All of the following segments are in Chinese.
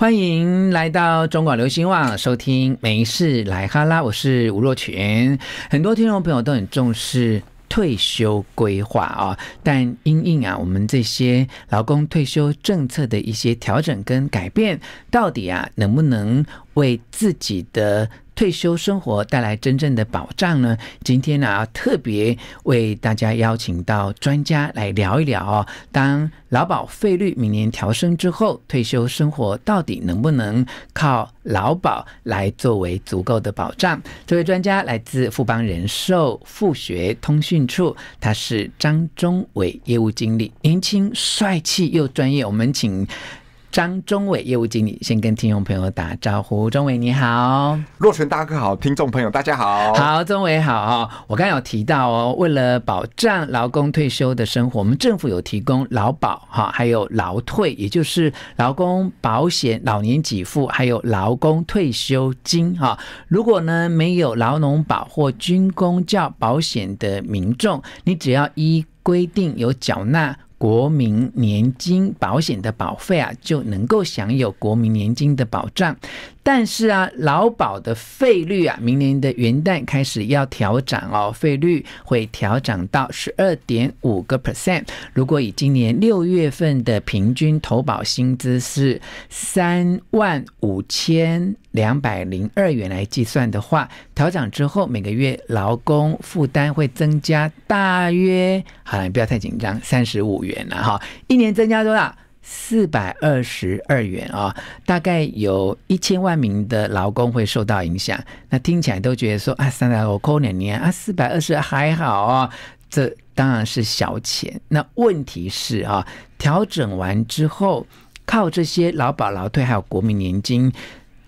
欢迎来到中广流行网，收听《没事来哈拉》，我是吴若泉。很多听众朋友都很重视退休规划啊，但因应啊我们这些劳工退休政策的一些调整跟改变，到底啊能不能为自己的？退休生活带来真正的保障呢？今天呢，要特别为大家邀请到专家来聊一聊哦。当劳保费率明年调升之后，退休生活到底能不能靠劳保来作为足够的保障？这位专家来自富邦人寿复学通讯处，他是张中伟业务经理，年轻、帅气又专业。我们请。张中伟，业务经理，先跟听众朋友打招呼。中伟你好，洛成大哥好，听众朋友大家好，好，中伟好啊。我刚刚有提到哦，为了保障劳工退休的生活，我们政府有提供劳保哈，还有劳退，也就是劳工保险、老年给付，还有劳工退休金哈。如果呢没有劳农保或军工教保险的民众，你只要依规定有缴纳。国民年金保险的保费啊，就能够享有国民年金的保障。但是啊，劳保的费率啊，明年的元旦开始要调整哦，费率会调整到十二点五个 percent。如果以今年六月份的平均投保薪资是三万五千两百零二元来计算的话，调涨之后每个月劳工负担会增加大约，好了，不要太紧张，三十五元了哈。一年增加多少？四百二十二元啊，大概有一千万名的劳工会受到影响。那听起来都觉得说啊，三百我扣两年啊，四百二十还好啊，这当然是小钱。那问题是啊，调整完之后，靠这些劳保、劳退还有国民年金，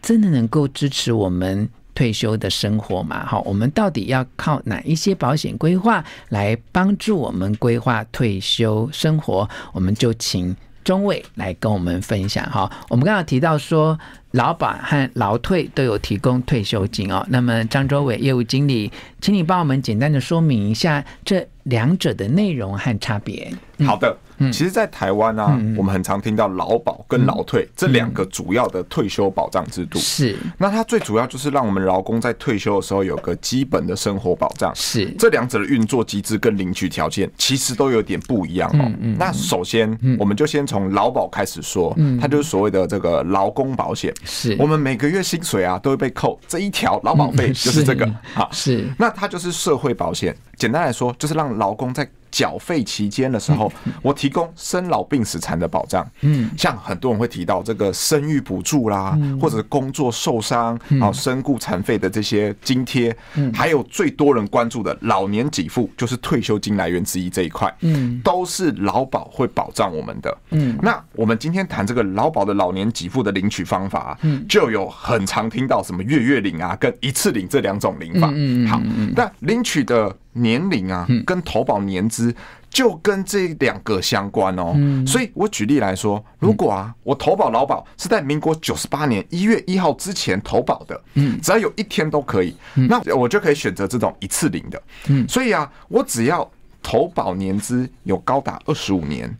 真的能够支持我们退休的生活吗？好，我们到底要靠哪一些保险规划来帮助我们规划退休生活？我们就请。中伟来跟我们分享哈，我们刚刚提到说，老板和劳退都有提供退休金哦。那么，张周伟业务经理，请你帮我们简单的说明一下这两者的内容和差别。好的。其实，在台湾呢，我们很常听到劳保跟劳退这两个主要的退休保障制度。是，那它最主要就是让我们劳工在退休的时候有个基本的生活保障。是，这两者的运作机制跟领取条件其实都有点不一样哦。那首先，我们就先从劳保开始说，它就是所谓的这个劳工保险。是我们每个月薪水啊都会被扣这一条劳保费，就是这个啊。是，那它就是社会保险。简单来说，就是让劳工在缴费期间的时候，我提供生老病死残的保障。嗯，像很多人会提到这个生育补助啦，或者是工作受伤、然身故、残废的这些津贴，还有最多人关注的老年给付，就是退休金来源之一这一块，嗯，都是劳保会保障我们的。嗯，那我们今天谈这个劳保的老年给付的领取方法，就有很常听到什么月月领啊，跟一次领这两种领法。嗯，好，那领取的。年龄啊，跟投保年资就跟这两个相关哦，所以我举例来说，如果啊我投保劳保是在民国九十八年一月一号之前投保的，只要有一天都可以，那我就可以选择这种一次领的。所以啊，我只要投保年资有高达二十五年，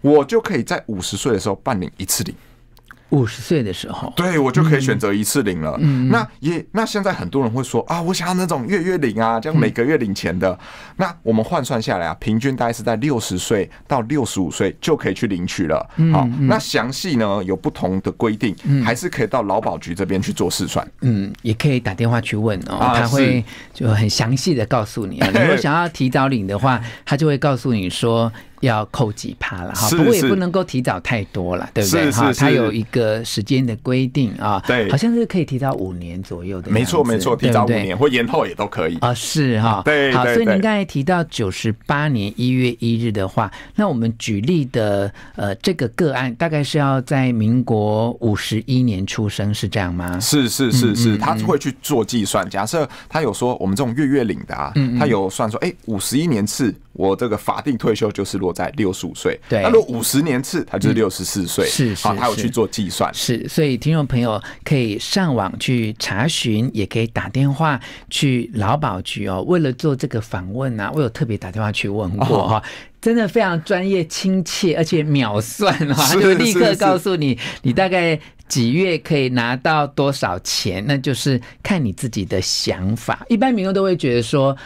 我就可以在五十岁的时候办理一次领。五十岁的时候，对我就可以选择一次领了。嗯，那也那现在很多人会说啊，我想要那种月月领啊，这样每个月领钱的。那我们换算下来啊，平均大概是在六十岁到六十五岁就可以去领取了。好，那详细呢有不同的规定，还是可以到劳保局这边去做试算。嗯，也可以打电话去问哦，他会就很详细的告诉你。如果想要提早领的话，他就会告诉你说。要扣几趴了，哈，不过也不能够提早太多了，对不对？哈，它有一个时间的规定啊，对，好像是可以提早五年左右的，没错没错，提早五年或延后也都可以啊，是哈，对，好，所以您刚才提到九十八年一月一日的话，那我们举例的呃这个个案大概是要在民国五十一年出生，是这样吗？是是是是，他会去做计算，假设他有说我们这种月月领的啊，他有算说，哎，五十一年次。我这个法定退休就是落在六十五岁，那若五十年次，他就是六十四岁。是，好，他有去做计算。是，所以听众朋友可以上网去查询，也可以打电话去劳保局哦。为了做这个访问啊，我有特别打电话去问过哈，真的非常专业、亲切，而且秒算他就立刻告诉你你大概几月可以拿到多少钱。那就是看你自己的想法。一般民众都会觉得说。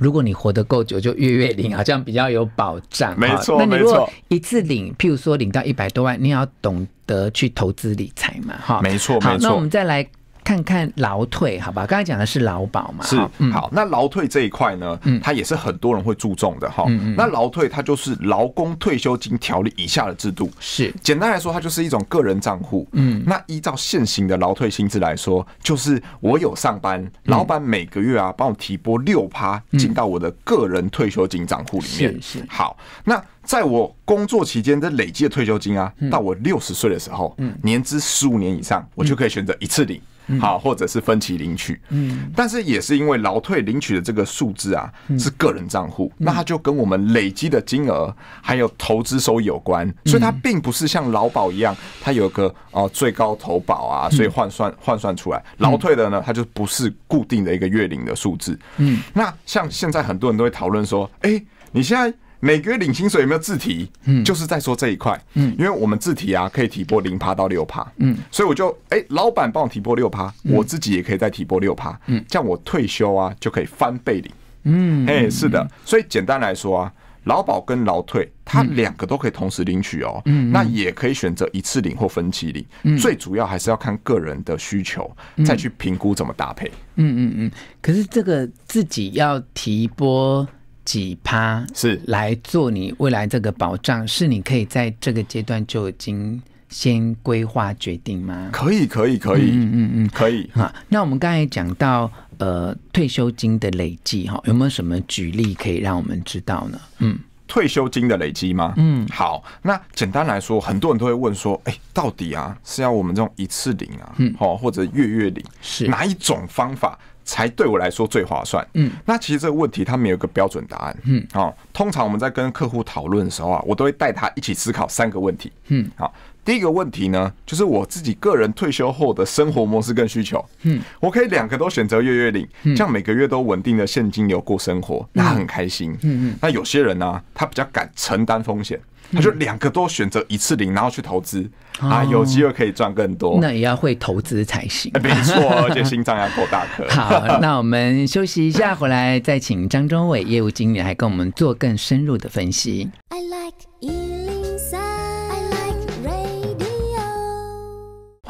如果你活得够久，就月月领，好像比较有保障。没错，那你如果一次领，譬如说领到一百多万，你要懂得去投资理财嘛，哈。没错，好，那我们再来。看看劳退，好吧，刚才讲的是劳保嘛，是，好，那劳退这一块呢，嗯，它也是很多人会注重的哈，那劳退它就是《劳工退休金条例》以下的制度，是，简单来说，它就是一种个人账户，嗯，那依照现行的劳退薪资来说，就是我有上班，老板每个月啊，帮我提拨六趴进到我的个人退休金账户里面，是是，好，那在我工作期间的累积的退休金啊，到我六十岁的时候，嗯，年资十五年以上，我就可以选择一次领。好，或者是分期领取，嗯，但是也是因为劳退领取的这个数字啊，是个人账户，那它就跟我们累积的金额还有投资收益有关，所以它并不是像劳保一样，它有个哦最高投保啊，所以换算换算出来，劳退的呢，它就不是固定的一个月领的数字，嗯，那像现在很多人都会讨论说，哎，你现在。每个月领薪水有没有自提？嗯，就是在说这一块。嗯，因为我们自提啊，可以提拨零趴到六趴。嗯，所以我就哎，老板帮我提拨六趴，我自己也可以再提拨六趴。嗯，这样我退休啊就可以翻倍领。嗯，哎，是的。所以简单来说啊，劳保跟劳退它两个都可以同时领取哦。嗯，那也可以选择一次领或分期领。嗯，最主要还是要看个人的需求，再去评估怎么搭配。嗯嗯嗯。可是这个自己要提拨。几趴是来做你未来这个保障，是你可以在这个阶段就已经先规划决定吗？可以，可以，可以，嗯嗯嗯，可以啊。那我们刚才讲到呃退休金的累计哈，有没有什么举例可以让我们知道呢？嗯，退休金的累积吗？嗯，好。那简单来说，很多人都会问说，哎，到底啊是要我们这种一次领啊，嗯，好，或者月月领是哪一种方法？才对我来说最划算。嗯，那其实这个问题它没有一个标准答案。嗯，好，通常我们在跟客户讨论的时候啊，我都会带他一起思考三个问题。嗯，好。第一个问题呢，就是我自己个人退休后的生活模式跟需求。嗯，我可以两个都选择月月领，这样每个月都稳定的现金流过生活，那很开心。嗯嗯。那有些人呢，他比较敢承担风险，他就两个都选择一次领，然后去投资，啊，有机会可以赚更多。那也要会投资才行。没错，且心脏要够大颗。好，那我们休息一下，回来再请张忠伟业务经理来跟我们做更深入的分析。I like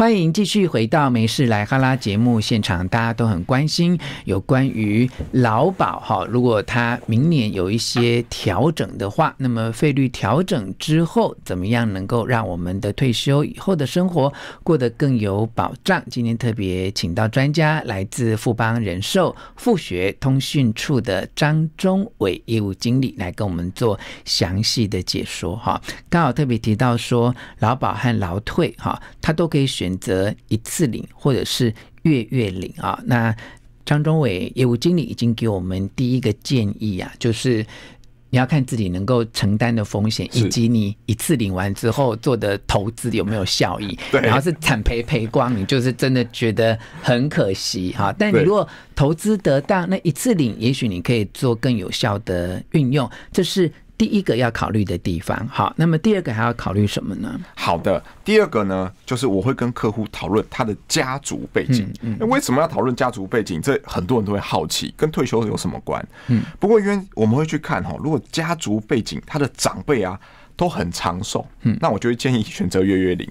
欢迎继续回到《没事来哈拉》节目现场，大家都很关心有关于劳保哈，如果他明年有一些调整的话，那么费率调整之后，怎么样能够让我们的退休以后的生活过得更有保障？今天特别请到专家，来自富邦人寿复学通讯处的张忠伟业务经理来跟我们做详细的解说哈。刚好特别提到说，劳保和劳退哈，他都可以选。选择一次领，或者是月月领啊。那张忠伟业务经理已经给我们第一个建议啊，就是你要看自己能够承担的风险，以及你一次领完之后做的投资有没有效益。然后是产赔赔光，你就是真的觉得很可惜哈。但你如果投资得当，那一次领也许你可以做更有效的运用，这是。第一个要考虑的地方，好，那么第二个还要考虑什么呢？好的，第二个呢，就是我会跟客户讨论他的家族背景。那为什么要讨论家族背景？这很多人都会好奇，跟退休有什么关？嗯，不过因为我们会去看哈，如果家族背景，他的长辈啊。都很长寿，嗯，那我就会建议选择月月领，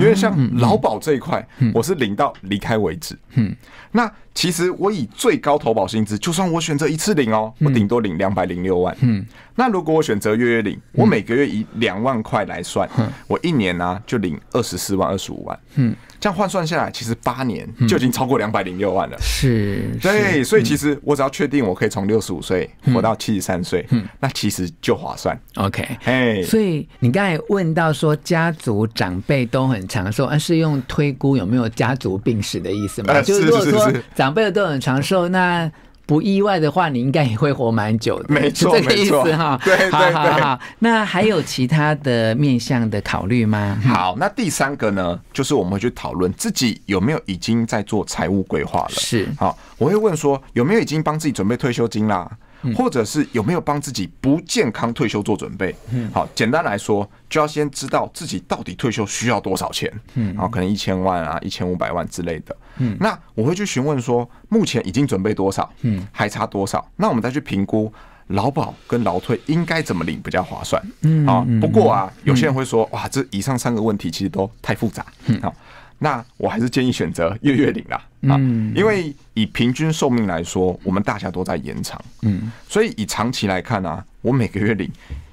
因为像劳保这一块，我是领到离开为止，嗯，那其实我以最高投保薪资，就算我选择一次领哦，我顶多领两百零六万，嗯，那如果我选择月月领，我每个月以两万块来算，我一年呢就领二十四万二十五万，嗯。这样换算下来，其实八年就已经超过两百零六万了。是，对，所以其实我只要确定我可以从六十五岁活到七十三岁，那其实就划算。OK，哎，所以你刚才问到说家族长辈都很长寿，那是用推估有没有家族病史的意思吗？就是如果说长辈都很长寿，那不意外的话，你应该也会活蛮久的，没错，没错，哈，对对对好，那还有其他的面向的考虑吗？好，那第三个呢，就是我们会去讨论自己有没有已经在做财务规划了。是，好，我会问说有没有已经帮自己准备退休金啦？或者是有没有帮自己不健康退休做准备？嗯，好，简单来说，就要先知道自己到底退休需要多少钱，嗯，好，可能一千万啊，一千五百万之类的，嗯，那我会去询问说，目前已经准备多少？嗯，还差多少？那我们再去评估劳保跟劳退应该怎么领比较划算？嗯好，不过啊，有些人会说，哇，这以上三个问题其实都太复杂，嗯好，那我还是建议选择月月领啦，啊，因为以平均寿命来说，我们大家都在延长，嗯，所以以长期来看呢，我每个月领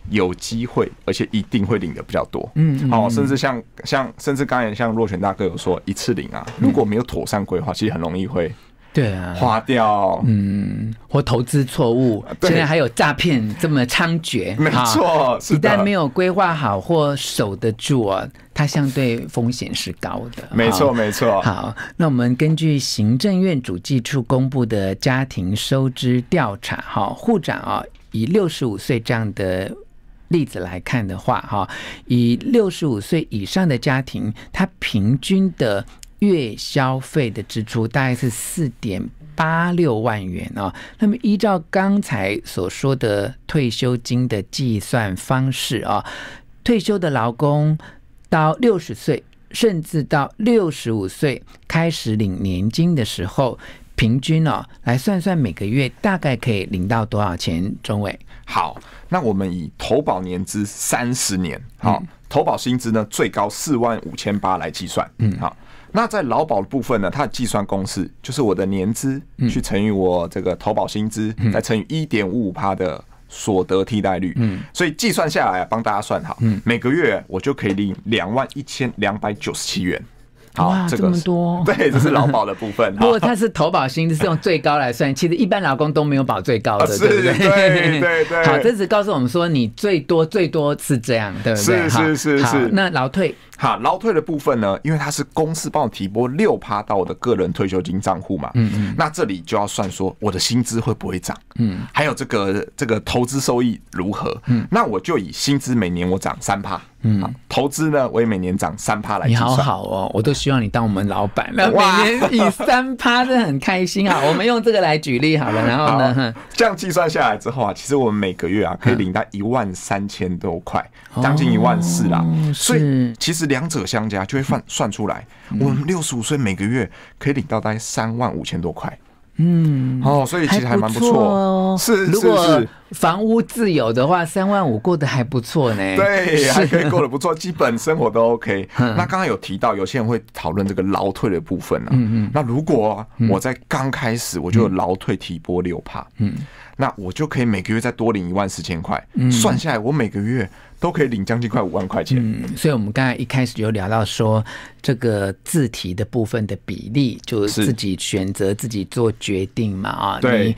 有机会，而且一定会领的比较多，嗯，好，甚至像像甚至刚才像若泉大哥有说一次领啊，如果没有妥善规划，其实很容易会。对啊，花掉，嗯，或投资错误，现在还有诈骗这么猖獗，没错，一旦没有规划好或守得住啊，它相对风险是高的，没错没错。好，那我们根据行政院主计处公布的家庭收支调查，哈，户长啊，以六十五岁这样的例子来看的话，哈，以六十五岁以上的家庭，他平均的。月消费的支出大概是四点八六万元啊。那么依照刚才所说的退休金的计算方式啊，退休的劳工到六十岁，甚至到六十五岁开始领年金的时候，平均哦，来算算每个月大概可以领到多少钱？中伟，好，那我们以投保年资三十年，好，投保薪资呢最高四万五千八来计算，嗯，好。那在劳保的部分呢，它的计算公式就是我的年资去乘以我这个投保薪资，再乘以一点五五趴的所得替代率。嗯，所以计算下来帮大家算好，每个月我就可以领两万一千两百九十七元。好，这么多！对，这是劳保的部分。不果他是投保薪资是用最高来算，其实一般劳工都没有保最高的。是是对对对。好，这只是告诉我们说，你最多最多是这样对不对？是是是是。那劳退，好，劳退的部分呢？因为它是公司帮我提拨六趴到我的个人退休金账户嘛。嗯嗯。那这里就要算说，我的薪资会不会涨？嗯。还有这个这个投资收益如何？嗯。那我就以薪资每年我涨三趴。嗯，投资呢，我也每年涨三趴来你好好哦，我都希望你当我们老板了。年以三趴的很开心啊！我们用这个来举例好了，然后呢，这样计算下来之后啊，其实我们每个月啊可以领到一万三千多块，将近一万四啦。所以其实两者相加，就会算算出来，我们六十五岁每个月可以领到大概三万五千多块。嗯，哦，所以其实还蛮不错哦。是，如果房屋自有的话，三万五过得还不错呢。对，还可以过得不错，基本生活都 OK。那刚刚有提到，有些人会讨论这个劳退的部分呢。那如果我在刚开始我就劳退提拨六帕。嗯。那我就可以每个月再多领一万四千块，嗯，算下来我每个月都可以领将近快五万块钱。嗯，所以我们刚才一开始有聊到说，这个自提的部分的比例就是自己选择、自己做决定嘛，啊，对。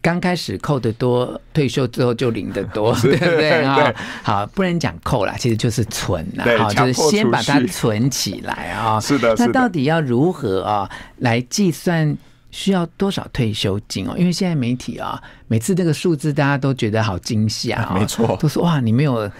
刚开始扣的多，退休之后就领的多，对不对啊？好，不能讲扣啦，其实就是存啦，好，就是先把它存起来啊。是的，那到底要如何啊来计算？需要多少退休金哦？因为现在媒体啊，每次那个数字大家都觉得好惊吓、啊，没错，都说哇，你没有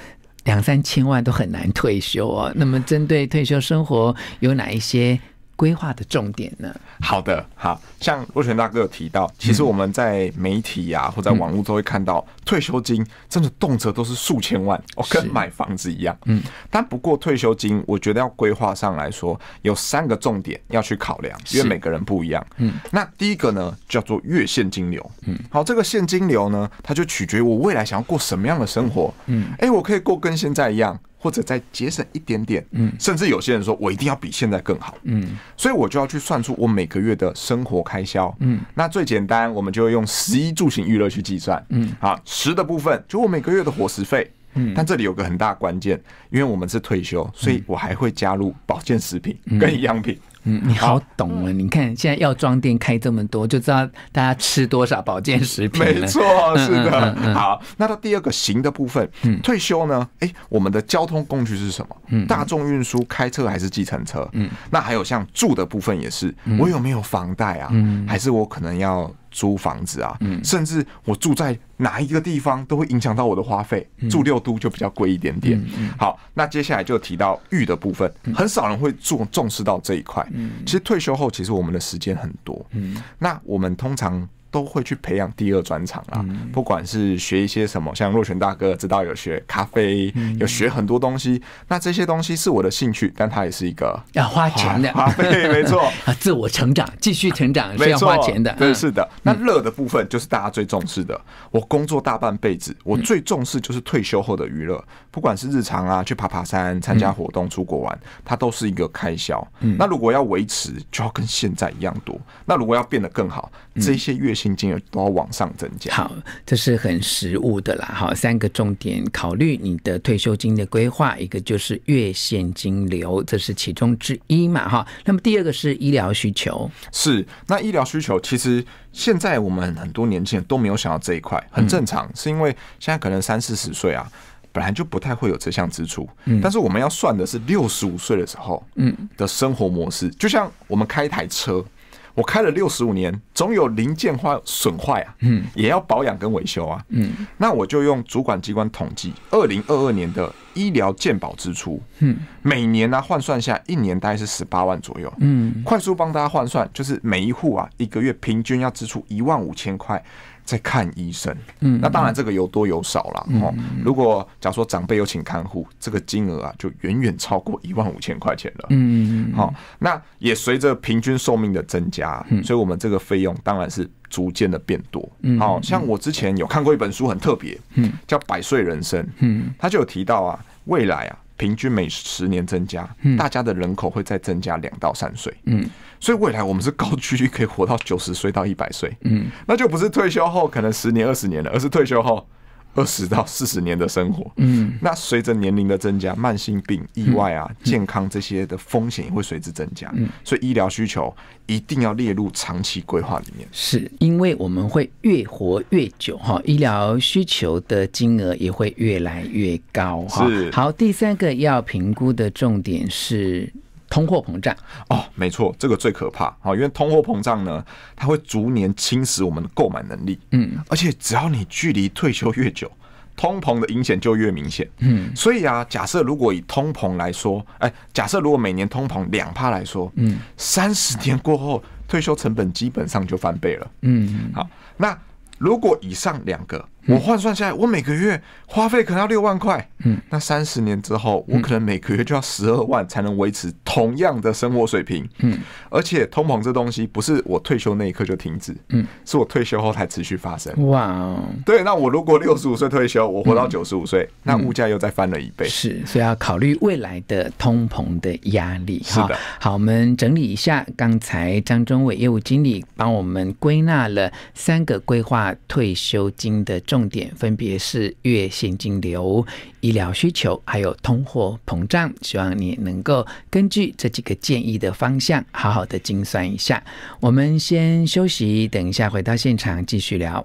两三千万都很难退休哦。那么，针对退休生活有哪一些？规划的重点呢？好的，好像若泉大哥有提到，其实我们在媒体呀或者网络都会看到，退休金真的动辄都是数千万哦，跟买房子一样。嗯，但不过退休金，我觉得要规划上来说，有三个重点要去考量，因为每个人不一样。嗯，那第一个呢，叫做月现金流。嗯，好，这个现金流呢，它就取决我未来想要过什么样的生活。嗯，哎，我可以过跟现在一样。或者再节省一点点，嗯，甚至有些人说我一定要比现在更好，嗯，所以我就要去算出我每个月的生活开销，嗯，那最简单，我们就用食衣住行娱乐去计算，嗯，啊，食的部分就我每个月的伙食费，嗯，但这里有个很大关键，因为我们是退休，所以我还会加入保健食品跟营养品。嗯，你好懂啊！你看现在药妆店开这么多，就知道大家吃多少保健食品没错，是的。好，那到第二个行的部分，嗯，退休呢？哎，我们的交通工具是什么？嗯，大众运输、开车还是计程车？嗯，那还有像住的部分也是，我有没有房贷啊？还是我可能要？租房子啊，甚至我住在哪一个地方都会影响到我的花费。住六都就比较贵一点点。好，那接下来就提到玉的部分，很少人会重重视到这一块。其实退休后，其实我们的时间很多。那我们通常。都会去培养第二专长啊，不管是学一些什么，像若泉大哥知道有学咖啡，有学很多东西。那这些东西是我的兴趣，但它也是一个要花钱的。对，没错 啊，自我成长、继续成长是要花钱的。对，是的。那乐的部分就是大家最重视的。我工作大半辈子，我最重视就是退休后的娱乐，不管是日常啊，去爬爬山、参加活动、出国玩，它都是一个开销。那如果要维持，就要跟现在一样多。那如果要变得更好，这些月薪金额都要往上增加。好，这是很实务的啦。好，三个重点考虑你的退休金的规划，一个就是月现金流，这是其中之一嘛，哈。那么第二个是医疗需求。是，那医疗需求其实现在我们很多年轻人都没有想到这一块，很正常，是因为现在可能三四十岁啊，本来就不太会有这项支出。嗯。但是我们要算的是六十五岁的时候，嗯，的生活模式，就像我们开一台车。我开了六十五年，总有零件坏损坏啊，嗯，也要保养跟维修啊，嗯，那我就用主管机关统计二零二二年的。医疗健保支出，嗯，每年呢换算下，一年大概是十八万左右，嗯，快速帮大家换算，就是每一户啊，一个月平均要支出一万五千块在看医生，嗯，那当然这个有多有少了，如果假说长辈有请看护，这个金额啊就远远超过一万五千块钱了，嗯嗯嗯，好，那也随着平均寿命的增加，所以我们这个费用当然是。逐渐的变多，嗯，好像我之前有看过一本书，很特别，嗯，叫《百岁人生》，嗯，他就有提到啊，未来啊，平均每十年增加，嗯，大家的人口会再增加两到三岁，嗯，所以未来我们是高居，可以活到九十岁到一百岁，嗯，那就不是退休后可能十年二十年了，而是退休后。二十到四十年的生活，嗯，那随着年龄的增加，慢性病、意外啊、健康这些的风险也会随之增加，嗯，所以医疗需求一定要列入长期规划里面。是因为我们会越活越久，哈，医疗需求的金额也会越来越高，哈。好，第三个要评估的重点是。通货膨胀哦，没错，这个最可怕啊，因为通货膨胀呢，它会逐年侵蚀我们的购买能力。嗯，而且只要你距离退休越久，通膨的影响就越明显。嗯，所以啊，假设如果以通膨来说，哎，假设如果每年通膨两帕来说，嗯，三十天过后，退休成本基本上就翻倍了。嗯，好，那如果以上两个。我换算下来，我每个月花费可能要六万块，嗯，那三十年之后，我可能每个月就要十二万才能维持同样的生活水平，嗯，而且通膨这东西不是我退休那一刻就停止，嗯，是我退休后才持续发生，哇，对，那我如果六十五岁退休，我活到九十五岁，那物价又再翻了一倍，是，所以要考虑未来的通膨的压力，是的，好，我们整理一下，刚才张忠伟业务经理帮我们归纳了三个规划退休金的重。重点分别是月现金流、医疗需求，还有通货膨胀。希望你能够根据这几个建议的方向，好好的精算一下。我们先休息，等一下回到现场继续聊。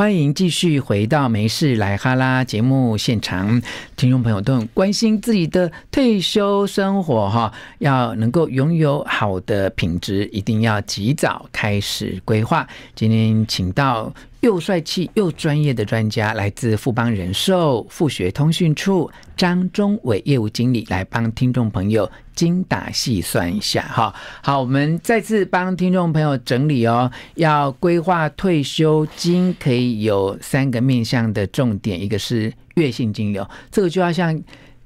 欢迎继续回到《没事来哈啦》节目现场，听众朋友都很关心自己的退休生活哈，要能够拥有好的品质，一定要及早开始规划。今天请到。又帅气又专业的专家，来自富邦人寿复学通讯处张忠伟业务经理，来帮听众朋友精打细算一下。哈，好，我们再次帮听众朋友整理哦，要规划退休金，可以有三个面向的重点，一个是月薪金流，这个就要像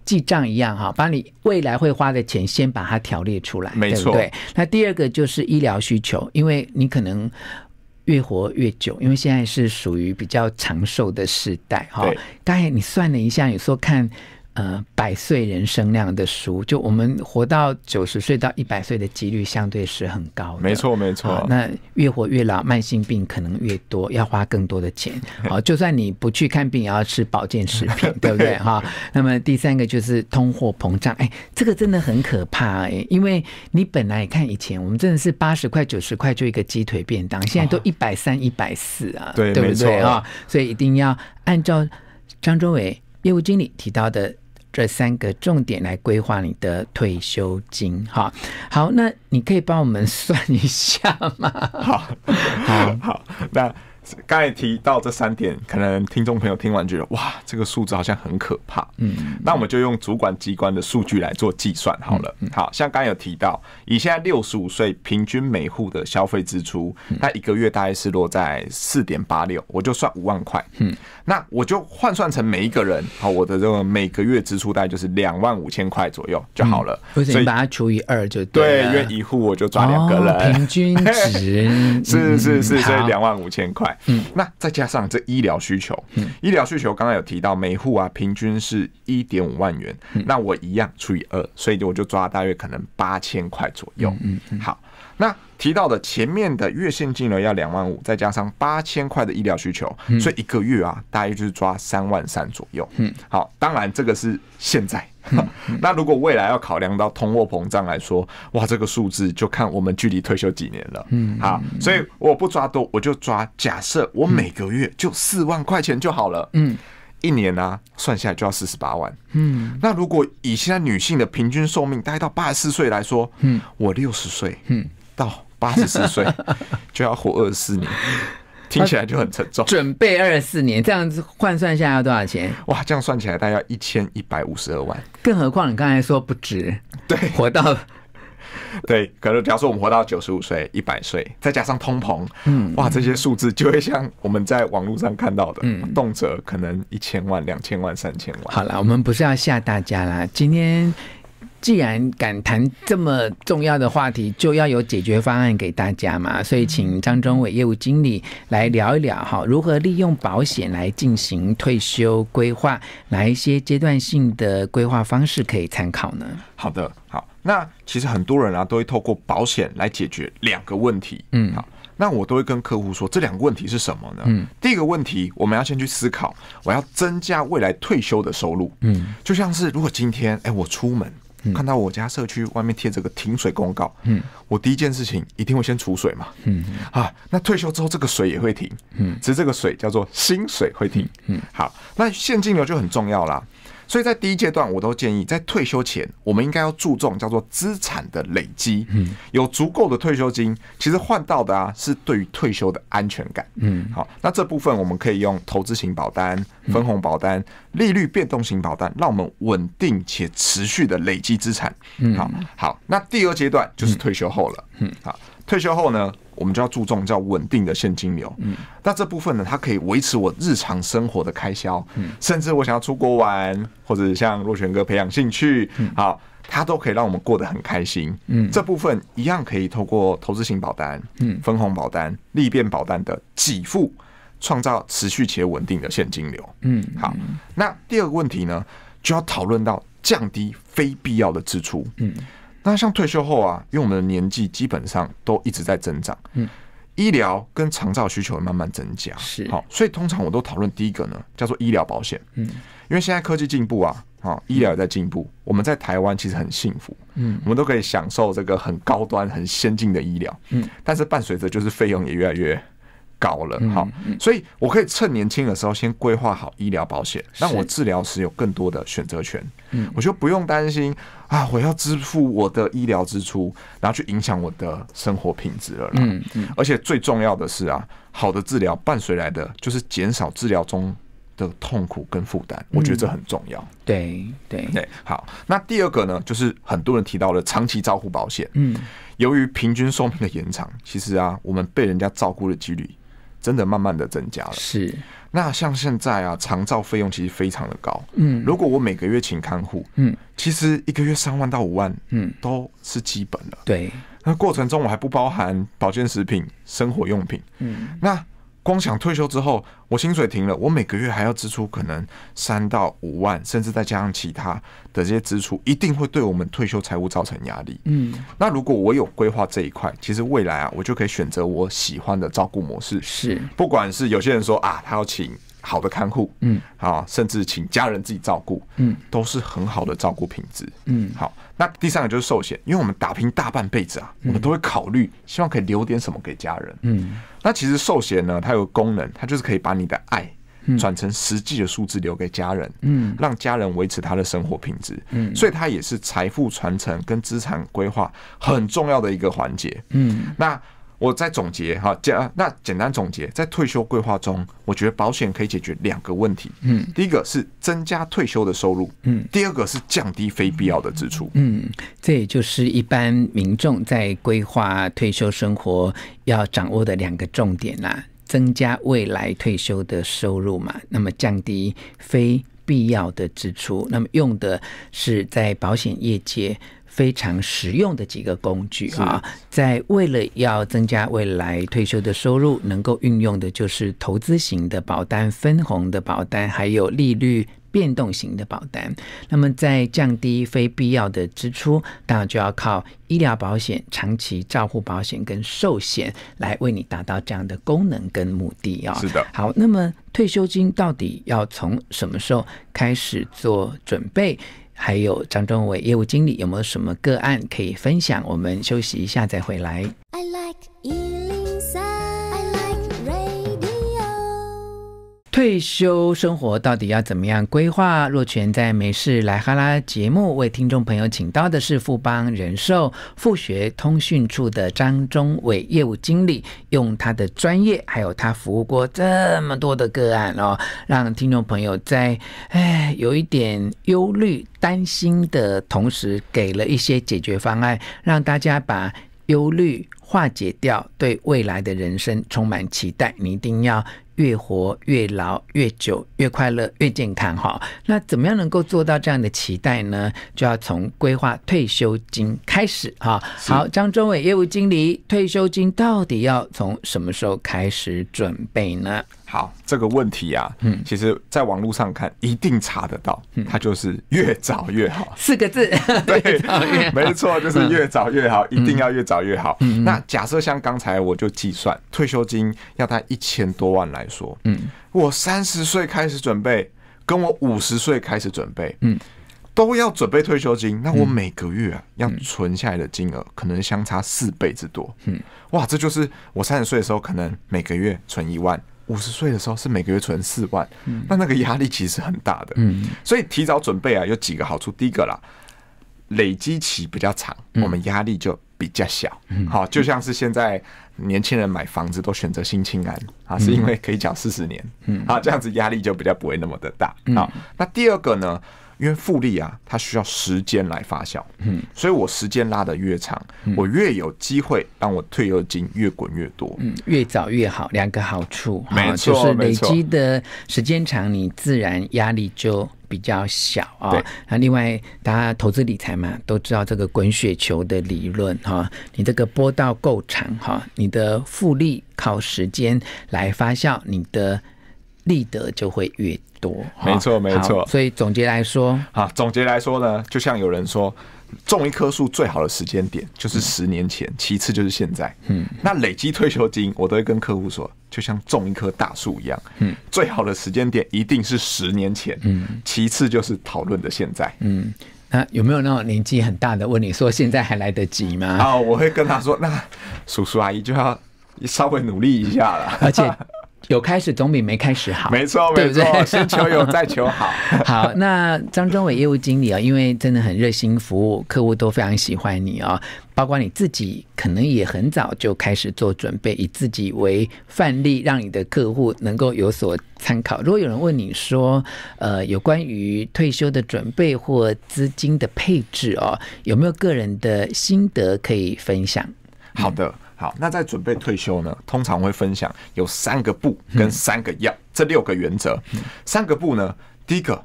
记账一样，哈，把你未来会花的钱先把它条列出来，没错。那第二个就是医疗需求，因为你可能。越活越久，因为现在是属于比较长寿的时代，哈。刚才你算了一下，有说看。呃，百岁人生那样的书，就我们活到九十岁到一百岁的几率相对是很高的，没错没错。那越活越老，慢性病可能越多，要花更多的钱。好，就算你不去看病，也要吃保健食品，对不对哈？那么第三个就是通货膨胀，哎，这个真的很可怕哎，因为你本来看以前我们真的是八十块九十块就一个鸡腿便当，现在都一百三一百四啊，对不对啊？所以一定要按照张周伟业务经理提到的。这三个重点来规划你的退休金，哈，好，那你可以帮我们算一下吗？好，好，好，那。刚才提到这三点，可能听众朋友听完觉得哇，这个数字好像很可怕。嗯，那我们就用主管机关的数据来做计算好了。嗯，好像刚有提到，以现在六十五岁平均每户的消费支出，那一个月大概是落在四点八六，我就算五万块。嗯，那我就换算成每一个人，好，我的这个每个月支出大概就是两万五千块左右就好了。所以你把它除以二就对。对，因为一户我就抓两个人。平均值 是是是是，所以两万五千块。嗯，那再加上这医疗需求，嗯，医疗需求刚刚有提到，每户啊平均是一点五万元，那我一样除以二，所以我就抓大约可能八千块左右。嗯嗯，好。那提到的前面的月现金流要两万五，再加上八千块的医疗需求，所以一个月啊，大约就是抓三万三左右。嗯，好，当然这个是现在。那如果未来要考量到通货膨胀来说，哇，这个数字就看我们距离退休几年了。嗯，好，所以我不抓多，我就抓假设我每个月就四万块钱就好了。嗯，一年呢，算下来就要四十八万。嗯，那如果以现在女性的平均寿命待到八十四岁来说，嗯，我六十岁，嗯。到八十四岁 就要活二十四年，听起来就很沉重。准备二十四年，这样子换算下来要多少钱？哇，这样算起来大概要一千一百五十二万。更何况你刚才说不值，对，活到 对，可能假如说我们活到九十五岁、一百岁，再加上通膨，嗯，哇，这些数字就会像我们在网络上看到的，嗯，动辄可能一千万、两千万、三千万。好了，我们不是要吓大家啦，今天。既然敢谈这么重要的话题，就要有解决方案给大家嘛。所以，请张忠伟业务经理来聊一聊哈，如何利用保险来进行退休规划，哪一些阶段性的规划方式可以参考呢？好的，好。那其实很多人啊，都会透过保险来解决两个问题。嗯，好。那我都会跟客户说，这两个问题是什么呢？嗯，第一个问题，我们要先去思考，我要增加未来退休的收入。嗯，就像是如果今天，哎，我出门。看到我家社区外面贴这个停水公告，嗯，我第一件事情一定会先储水嘛，嗯，啊，那退休之后这个水也会停，嗯，只是这个水叫做薪水会停，嗯，好，那现金流就很重要啦。所以在第一阶段，我都建议，在退休前，我们应该要注重叫做资产的累积，嗯，有足够的退休金，其实换到的啊，是对于退休的安全感，嗯，好，那这部分我们可以用投资型保单、分红保单、利率变动型保单，让我们稳定且持续的累积资产，嗯，好，好，那第二阶段就是退休后了，嗯，好，退休后呢。我们就要注重叫稳定的现金流，嗯，那这部分呢，它可以维持我日常生活的开销，嗯，甚至我想要出国玩，或者像若泉哥培养兴趣，嗯，好，它都可以让我们过得很开心，嗯，这部分一样可以透过投资型保单，嗯，分红保单、利变保单的给付，创造持续且稳定的现金流，嗯，好，那第二个问题呢，就要讨论到降低非必要的支出，嗯。那像退休后啊，因为我们的年纪基本上都一直在增长，嗯，医疗跟长照需求慢慢增加，是好，所以通常我都讨论第一个呢，叫做医疗保险，嗯，因为现在科技进步啊，啊，医疗也在进步，我们在台湾其实很幸福，嗯，我们都可以享受这个很高端、很先进的医疗，嗯，但是伴随着就是费用也越来越。高了，好，所以我可以趁年轻的时候先规划好医疗保险，让我治疗时有更多的选择权。嗯，我就不用担心啊，我要支付我的医疗支出，然后去影响我的生活品质了。嗯嗯，而且最重要的是啊，好的治疗伴随来的就是减少治疗中的痛苦跟负担，我觉得这很重要。对对对，好。那第二个呢，就是很多人提到了长期照顾保险。嗯，由于平均寿命的延长，其实啊，我们被人家照顾的几率。真的慢慢的增加了，是。那像现在啊，长照费用其实非常的高，嗯。如果我每个月请看护，嗯，其实一个月三万到五万，嗯，都是基本的。对。那过程中我还不包含保健食品、生活用品，嗯。那。光想退休之后，我薪水停了，我每个月还要支出可能三到五万，甚至再加上其他的这些支出，一定会对我们退休财务造成压力。嗯，那如果我有规划这一块，其实未来啊，我就可以选择我喜欢的照顾模式。是，不管是有些人说啊，他要请。好的看护，嗯，啊，甚至请家人自己照顾，嗯，都是很好的照顾品质，嗯，好。那第三个就是寿险，因为我们打拼大半辈子啊，我们都会考虑，希望可以留点什么给家人，嗯。那其实寿险呢，它有个功能，它就是可以把你的爱转成实际的数字，留给家人，嗯，让家人维持他的生活品质，嗯。所以它也是财富传承跟资产规划很重要的一个环节，嗯。那我在总结哈，简那简单总结，在退休规划中，我觉得保险可以解决两个问题。嗯，第一个是增加退休的收入，嗯，第二个是降低非必要的支出。嗯，这也就是一般民众在规划退休生活要掌握的两个重点啦：增加未来退休的收入嘛，那么降低非必要的支出。那么用的是在保险业界。非常实用的几个工具啊，在为了要增加未来退休的收入，能够运用的就是投资型的保单、分红的保单，还有利率变动型的保单。那么，在降低非必要的支出，当然就要靠医疗保险、长期照护保险跟寿险来为你达到这样的功能跟目的啊。是的。好，那么退休金到底要从什么时候开始做准备？还有张忠伟业务经理，有没有什么个案可以分享？我们休息一下再回来。I like 退休生活到底要怎么样规划？若泉在《没事来哈拉》节目为听众朋友请到的是富邦人寿复学通讯处的张忠伟业务经理，用他的专业，还有他服务过这么多的个案哦，让听众朋友在哎有一点忧虑、担心的同时，给了一些解决方案，让大家把忧虑化解掉，对未来的人生充满期待。你一定要。越活越老越久越快乐越健康哈，那怎么样能够做到这样的期待呢？就要从规划退休金开始哈。好，张忠伟业务经理，退休金到底要从什么时候开始准备呢？好，这个问题啊，其实在网络上看一定查得到，它就是越早越好 四个字。对，没错，就是越早越好，一定要越早越好。那假设像刚才我就计算退休金要他一千多万来说，嗯，我三十岁开始准备，跟我五十岁开始准备，嗯，都要准备退休金，那我每个月啊要存下来的金额可能相差四倍之多。嗯，哇，这就是我三十岁的时候可能每个月存一万。五十岁的时候是每个月存四万，那那个压力其实很大的，所以提早准备啊，有几个好处。第一个啦，累积期比较长，我们压力就比较小。好，就像是现在年轻人买房子都选择新青安啊，是因为可以缴四十年，嗯，好，这样子压力就比较不会那么的大。好，那第二个呢？因为复利啊，它需要时间来发酵，嗯，所以我时间拉的越长，我越有机会让我退休金越滚越多，嗯，越早越好，两个好处，没错，就是累积的时间长，你自然压力就比较小啊。那另外，大家投资理财嘛，都知道这个滚雪球的理论哈，你这个波道够长哈，你的复利靠时间来发酵，你的利得就会越。没错，没错。所以总结来说，啊，总结来说呢，就像有人说，种一棵树最好的时间点就是十年前，其次就是现在。嗯，那累积退休金，我都会跟客户说，就像种一棵大树一样，嗯，最好的时间点一定是十年前，嗯，其次就是讨论的现在。嗯，那有没有那种年纪很大的问你说现在还来得及吗？啊，我会跟他说，那叔叔阿姨就要稍微努力一下了，而且。有开始总比没开始好，没错，没错，先求有，再求好。好，那张忠伟业务经理啊，因为真的很热心服务客户，都非常喜欢你啊。包括你自己，可能也很早就开始做准备，以自己为范例，让你的客户能够有所参考。如果有人问你说，呃，有关于退休的准备或资金的配置哦，有没有个人的心得可以分享？好的。好，那在准备退休呢，通常会分享有三个不跟三个要，这六个原则。三个不呢，第一个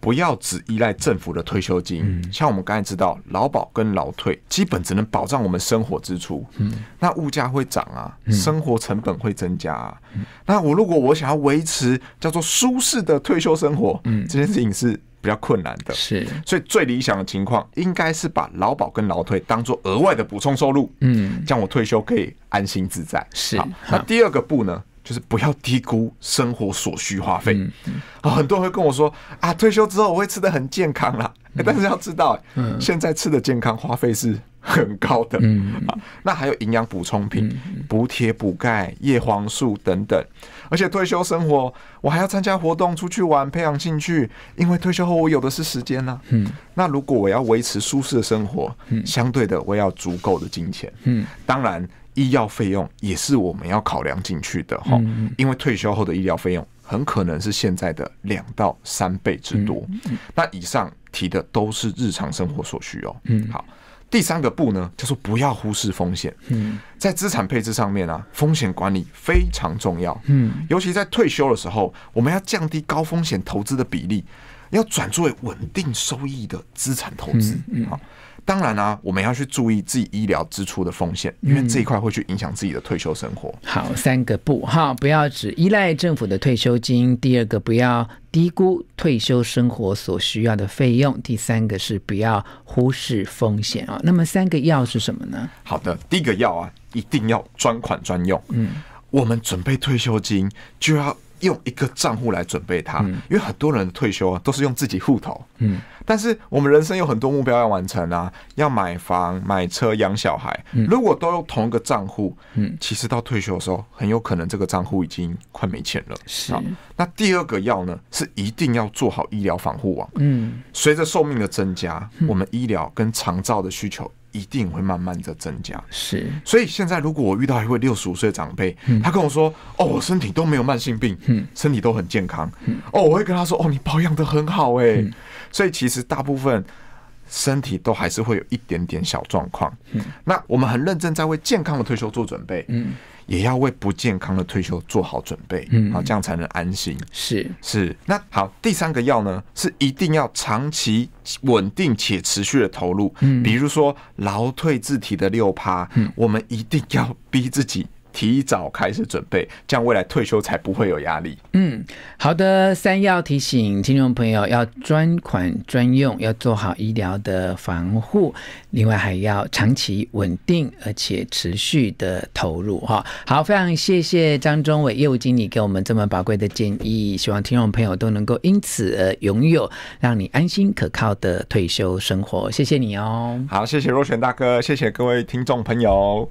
不要只依赖政府的退休金，像我们刚才知道，劳保跟劳退基本只能保障我们生活支出，嗯，那物价会涨啊，生活成本会增加啊，那我如果我想要维持叫做舒适的退休生活，嗯，这件事情是。比较困难的是，所以最理想的情况应该是把劳保跟劳退当作额外的补充收入，嗯，样我退休可以安心自在。是，那第二个步呢，就是不要低估生活所需花费。很多人跟我说啊，退休之后我会吃的很健康啦，但是要知道，现在吃的健康花费是很高的。嗯，啊，那还有营养补充品，补铁、补钙、叶黄素等等。而且退休生活，我还要参加活动、出去玩、培养兴趣，因为退休后我有的是时间呢。嗯，那如果我要维持舒适的生活，嗯，相对的我要足够的金钱。嗯，当然医药费用也是我们要考量进去的哈，因为退休后的医疗费用很可能是现在的两到三倍之多。那以上提的都是日常生活所需哦。嗯，好。第三个步呢，叫说不要忽视风险。嗯，在资产配置上面啊，风险管理非常重要。嗯，尤其在退休的时候，我们要降低高风险投资的比例。要转作为稳定收益的资产投资啊！当然啊，我们要去注意自己医疗支出的风险，因为这一块会去影响自己的退休生活。好，三个不哈，不要只依赖政府的退休金；第二个，不要低估退休生活所需要的费用；第三个是不要忽视风险啊。那么三个要是什么呢？好的，第一个要啊，一定要专款专用。嗯，我们准备退休金就要。用一个账户来准备它，因为很多人的退休啊都是用自己户头。嗯，但是我们人生有很多目标要完成啊，要买房、买车、养小孩。如果都用同一个账户，嗯，其实到退休的时候，很有可能这个账户已经快没钱了。是那第二个要呢，是一定要做好医疗防护网。嗯，随着寿命的增加，我们医疗跟长照的需求。一定会慢慢的增加，是。所以现在如果我遇到一位六十五岁的长辈，他跟我说：“哦，我身体都没有慢性病，身体都很健康。”哦，我会跟他说：“哦，你保养的很好哎。”所以其实大部分身体都还是会有一点点小状况。那我们很认真在为健康的退休做准备。嗯。也要为不健康的退休做好准备，嗯，好，这样才能安心。是是，那好，第三个要呢，是一定要长期稳定且持续的投入，嗯，比如说劳退自体的六趴，嗯，我们一定要逼自己。提早开始准备，这样未来退休才不会有压力。嗯，好的，三要提醒听众朋友：要专款专用，要做好医疗的防护，另外还要长期稳定而且持续的投入。哈，好，非常谢谢张忠伟业务经理给我们这么宝贵的建议，希望听众朋友都能够因此而拥有让你安心可靠的退休生活。谢谢你哦，好，谢谢若璇大哥，谢谢各位听众朋友。